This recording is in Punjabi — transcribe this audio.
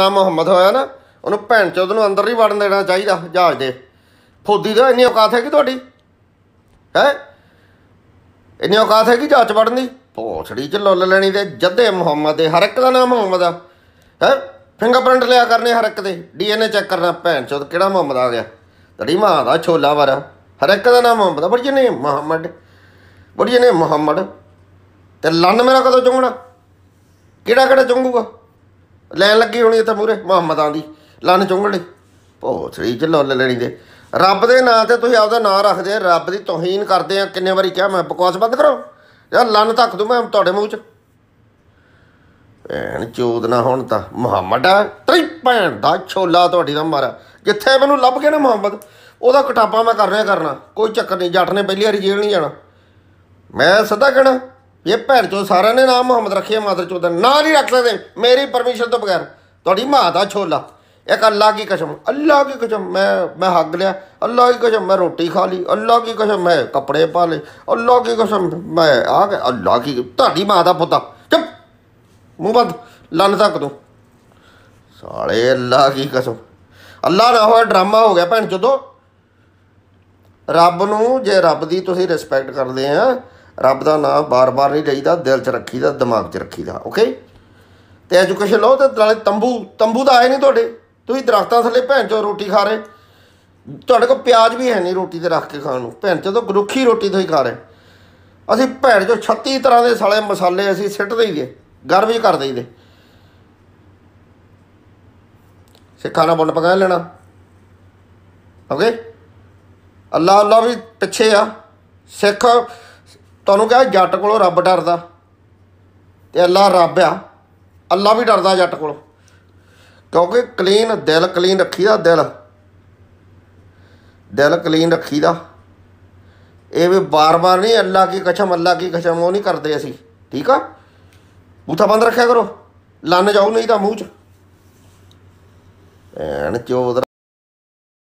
ਨਾ ਮੁਹੰਮਦ ਹੋਇਆ ਨਾ ਉਹਨੂੰ ਭੈਣ ਚੋਦ ਨੂੰ ਅੰਦਰ ਨਹੀਂ ਵੜਨ ਦੇਣਾ ਚਾਹੀਦਾ ਜਹਾਜ਼ ਦੇ ਫੋਦੀ ਦਾ ਇੰਨੀ ਔਕਾਤ ਹੈ ਕਿ ਤੁਹਾਡੀ ਹੈ ਇੰਨੀ ਔਕਾਤ ਹੈ ਕਿ ਜਹਾਜ਼ ਵੜਨ ਦੀ ਭੋਸੜੀ ਚ ਲੁੱਲ ਲੈਣੀ ਤੇ ਜੱਦੇ ਮੁਹੰਮਦ ਦੇ ਹਰ ਇੱਕ ਦਾ ਨਾਮ ਮੁਹੰਮਦ ਆ ਹੈ ਫਿੰਗਰਪ੍ਰਿੰਟ ਲਿਆ ਕਰਨੇ ਹਰ ਇੱਕ ਦੇ ਡੀਐਨਏ ਚੈੱਕ ਕਰਨਾ ਭੈਣ ਚੋਦ ਕਿਹੜਾ ਮੁਹੰਮਦ ਆ ਗਿਆ ਤੜੀ ਮਾਂ ਦਾ ਛੋਲਾ ਵਰ ਹਰ ਇੱਕ ਦਾ ਨਾਮ ਮੁਹੰਮਦ ਬੜੀ ਨੇ ਮੁਹੰਮਦ ਬੜੀ ਨੇ ਮੁਹੰਮਦ ਤੇ ਲੰਨ ਮੇਰਾ ਕਦੋਂ ਚੁੰਗਣਾ ਕਿਹੜਾ ਕਿਹੜਾ ਚੁੰਗੂਗਾ ਲੈਣ ਲੱਗੀ ਹੋਣੀ ਤਾਂ ਮੂਰੇ ਮੁਹੰਮਦਾਂ ਦੀ ਲੰਨ ਚੁੰਗੜੇ ਭੋਸੜੀ ਚ ਲੁੱਲ ਲੈਣੀ ਦੇ ਰੱਬ ਦੇ ਨਾਂ ਤੇ ਤੁਸੀਂ ਆਪਦਾ ਨਾਂ ਰੱਖਦੇ ਰੱਬ ਦੀ ਤੋਹੀਨ ਕਰਦੇ ਆ ਕਿੰਨੇ ਵਾਰੀ ਕਿਹਾ ਮੈਂ ਬਕਵਾਸ ਬੰਦ ਕਰੋ ਯਾਰ ਲੰਨ ਤੱਕ ਦੂੰ ਮੈਂ ਤੁਹਾਡੇ ਮੂੰਹ 'ਚ ਭੈਣ ਚੋਦ ਨਾ ਹੁਣ ਤਾਂ ਮੁਹੰਮਦ ਆ ਤਰੀ ਭੈਣ ਦਾ ਛੋਲਾ ਤੁਹਾਡੀ ਦਾ ਮਾਰਾ ਜਿੱਥੇ ਮੈਨੂੰ ਲੱਭ ਗਿਆ ਨਾ ਮੁਹੰਮਦ ਉਹਦਾ ਕਟਾਪਾ ਮੈਂ ਕਰ ਰਿਹਾ ਕਰਨਾ ਕੋਈ ਚੱਕਰ ਨਹੀਂ ਜੱਟ ਨੇ ਪਹਿਲੀ ਵਾਰੀ ਜੇਲ੍ਹ ਨਹੀਂ ਜਾਣਾ ਮੈਂ ਸਦਾ ਕਹਿਣਾ ਇਹ ਭੈਣ ਚੋ ਸਾਰਿਆਂ ਨੇ ਨਾਮ ਮੁਹੰਮਦ ਰੱਖਿਆ ਮਾਦਰ ਦਾ ਨਾਂ ਨਹੀਂ ਰੱਖ ਸਕਦੇ ਮੇਰੀ ਪਰਮਿਸ਼ਨ ਤੋਂ ਬਗੈਰ ਤੁਹਾਡੀ ਮਾਂ ਦਾ ਛੋਲਾ ਇੱਕ ਅੱਲਾ ਕੀ ਕਸਮ ਅੱਲਾ ਕੀ ਕਸਮ ਮੈਂ ਮੈਂ ਹੱਗ ਲਿਆ ਅੱਲਾ ਕੀ ਕਸਮ ਮੈਂ ਰੋਟੀ ਖਾ ਲਈ ਅੱਲਾ ਕੀ ਕਸਮ ਮੈਂ ਕੱਪੜੇ ਪਾ ਲਏ ਅੱਲਾ ਕੀ ਕਸਮ ਮੈਂ ਆ ਗਿਆ ਅੱਲਾ ਕੀ ਤੁਹਾਡੀ ਮਾਂ ਦਾ ਪੁੱਤ ਚੁੱਪ ਮੂੰਹ ਬੰਦ ਲੰਨ ਤੱਕ ਦੋ ਸਾਲੇ ਅੱਲਾ ਕੀ ਕਸਮ ਅੱਲਾ ਨਾ ਹੋਇਆ ਡਰਾਮਾ ਹੋ ਗਿਆ ਭੈਣ ਜਦੋਂ ਰੱਬ ਨੂੰ ਜੇ ਰੱਬ ਦੀ ਤੁਸੀਂ ਰਿਸਪੈਕਟ ਕਰਦੇ ਆ ਰੱਬ ਦਾ ਨਾਮ ਬਾਰ-ਬਾਰ ਨਹੀਂ ਲਈਦਾ ਦਿਲ 'ਚ ਰੱਖੀਦਾ ਦਿਮਾਗ 'ਚ ਰੱਖੀਦਾ ਓਕੇ ਤੇ ਐਜੂਕੇਸ਼ਨ ਲਓ ਤੇ ਨਾਲੇ ਤੰਬੂ ਤੰਬੂ ਦਾ ਆਏ ਨਹੀਂ ਤੁਹਾਡੇ ਤੁਸੀਂ ਦਰਖਤਾਂ ਥੱਲੇ ਭੈਣ ਚੋ ਰੋਟੀ ਖਾ ਰਹੇ ਤੁਹਾਡੇ ਕੋਲ ਪਿਆਜ਼ ਵੀ ਹੈ ਨਹੀਂ ਰੋਟੀ ਤੇ ਰੱਖ ਕੇ ਖਾਣ ਨੂੰ ਭੈਣ ਚੋ ਤਾਂ ਗਰੁੱਖੀ ਰੋਟੀ ਹੀ ਖਾ ਰਹੇ ਅਸੀਂ ਭੈਣ ਚੋ 36 ਤਰ੍ਹਾਂ ਦੇ ਸਾਲੇ ਮਸਾਲੇ ਅਸੀਂ ਸਿੱਟ ਦਈਏ ਗਰਵਿਜ ਕਰ ਦਈਦੇ ਸਿੱਖਾਂ ਨਾਲ ਬੁੰਡ ਪਕਾ ਲੈਣਾ ਓਕੇ ਅੱਲਾ ਅੱਲਾ ਵੀ ਪਿੱਛੇ ਆ ਸਿੱਖ ਤੁਹਾਨੂੰ ਕਿਹਾ ਜੱਟ ਕੋਲੋਂ ਰੱਬ ਡਰਦਾ ਤੇ ਅੱਲਾ ਰੱਬ ਆ ਅੱਲਾ ਵੀ ਡਰਦਾ ਜੱਟ ਕੋਲੋਂ ਕਿਉਂਕਿ ਕਲੀਨ ਦਿਲ ਕਲੀਨ ਰੱਖੀਦਾ ਦਿਲ ਦਿਲ ਕਲੀਨ ਰੱਖੀਦਾ ਇਹ ਵੀ ਬਾਰ-ਬਾਰ ਨਹੀਂ ਅੱਲਾ ਕੀ ਕਸਮ ਅੱਲਾ ਕੀ ਕਸਮ ਉਹ ਨਹੀਂ ਕਰਦੇ ਅਸੀਂ ਠੀਕ ਆ ਬੂਥਾ ਬੰਦ ਰੱਖਿਆ ਕਰੋ ਲੰਨ ਜਾਉ ਨਹੀਂ ਤਾਂ ਮੂੰਹ 'ਚ ਐਣ ਚੋਦ